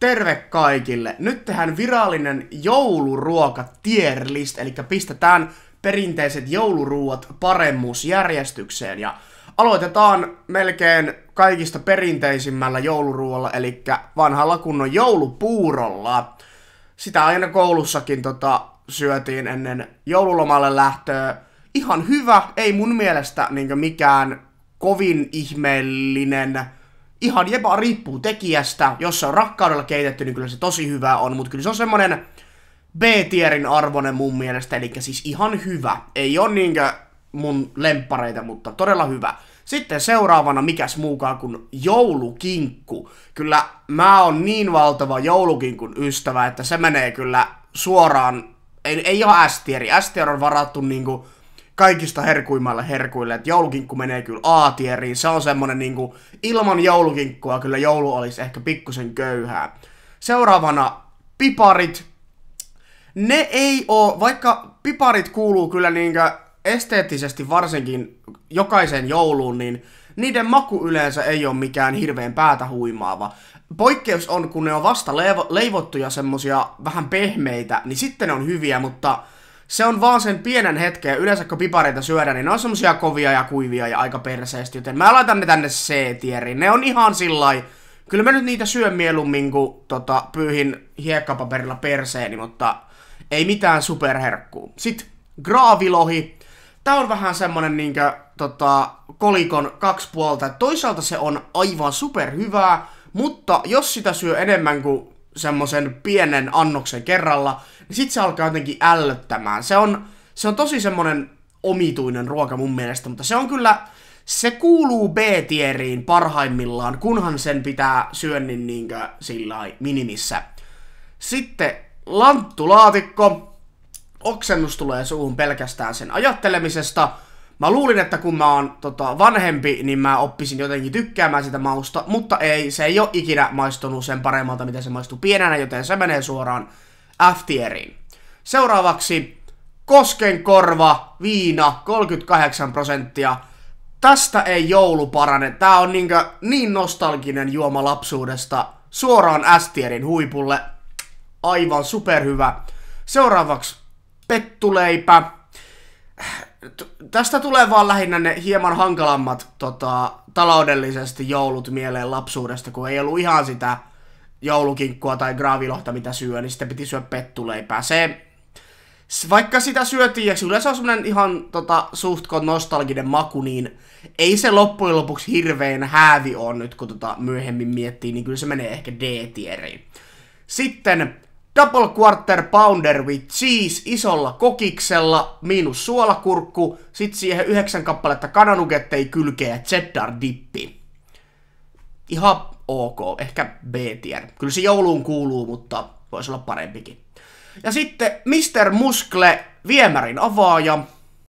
Terve kaikille! Nyt tehdään virallinen jouluruoka tier list, eli pistetään perinteiset jouluruuat paremmuusjärjestykseen ja aloitetaan melkein kaikista perinteisimmällä jouluruoalla, eli vanhalla kunnon joulupuurolla. Sitä aina koulussakin tota, syötiin ennen joululomalle lähtöä. Ihan hyvä, ei mun mielestä niin mikään kovin ihmeellinen ihan jepa riippuu tekijästä. Jos se on rakkaudella keitetty, niin kyllä se tosi hyvä on, mutta kyllä se on semmonen B-tierin arvonen mun mielestä, eli siis ihan hyvä. Ei ole niinkö mun lempareita, mutta todella hyvä. Sitten seuraavana mikäs muukaan kuin joulukinkku. Kyllä mä oon niin valtava joulukinkun ystävä, että se menee kyllä suoraan, ei, ei ole S-tieri. S-tier on varattu niinku kaikista herkuimmalle herkuille, että joulukinkku menee kyllä A-tieriin, se on semmonen niinku, ilman joulukinkkua kyllä joulu olisi ehkä pikkusen köyhää. Seuraavana piparit. Ne ei oo, vaikka piparit kuuluu kyllä niinkö esteettisesti varsinkin jokaiseen jouluun, niin niiden maku yleensä ei ole mikään hirveän päätä huimaava. Poikkeus on, kun ne on vasta leivottuja semmosia vähän pehmeitä, niin sitten ne on hyviä, mutta se on vaan sen pienen hetken, yleensä kun pipareita syödään, niin ne on semmosia kovia ja kuivia ja aika perseesti, joten mä laitan ne tänne C-tieriin. Ne on ihan sillai, kyllä mä nyt niitä syön mieluummin, kun tota, pyyhin hiekkapaperilla perseeni, mutta ei mitään superherkkuu. Sitten graavilohi. Tää on vähän semmonen niinkö tota, kolikon kaksi puolta. Toisaalta se on aivan superhyvää, mutta jos sitä syö enemmän kuin semmoisen pienen annoksen kerralla, niin sit se alkaa jotenkin ällöttämään. Se on, se on tosi semmonen omituinen ruoka mun mielestä, mutta se on kyllä, se kuuluu B-tieriin parhaimmillaan, kunhan sen pitää syönnin niinkö sillä minimissä. Sitten lanttulaatikko. Oksennus tulee suuhun pelkästään sen ajattelemisesta – Mä luulin, että kun mä oon tota, vanhempi, niin mä oppisin jotenkin tykkäämään sitä mausta, mutta ei, se ei ole ikinä maistunut sen paremmalta, mitä se maistuu pienenä, joten se menee suoraan f -tieriin. Seuraavaksi Koskenkorva, viina, 38 prosenttia. Tästä ei joulu parane. Tää on niinkö niin nostalginen juoma lapsuudesta. Suoraan s huipulle. Aivan superhyvä. Seuraavaksi pettuleipä tästä tulee vaan lähinnä ne hieman hankalammat tota, taloudellisesti joulut mieleen lapsuudesta, kun ei ollut ihan sitä joulukinkkua tai graavilohta, mitä syö, niin sitten piti syödä pettuleipää. Se, vaikka sitä syötiin, ja yleensä on semmoinen ihan tota, suhtko nostalginen maku, niin ei se loppujen lopuksi hirveän häävi on nyt, kun tota, myöhemmin miettii, niin kyllä se menee ehkä D-tieriin. Sitten Double quarter pounder with cheese isolla kokiksella, miinus suolakurkku, sit siihen yhdeksän kappaletta kananugettei kylkeä cheddar dippi. Ihan ok, ehkä B-tier. Kyllä se jouluun kuuluu, mutta voisi olla parempikin. Ja sitten Mr. Muskle, viemärin avaaja,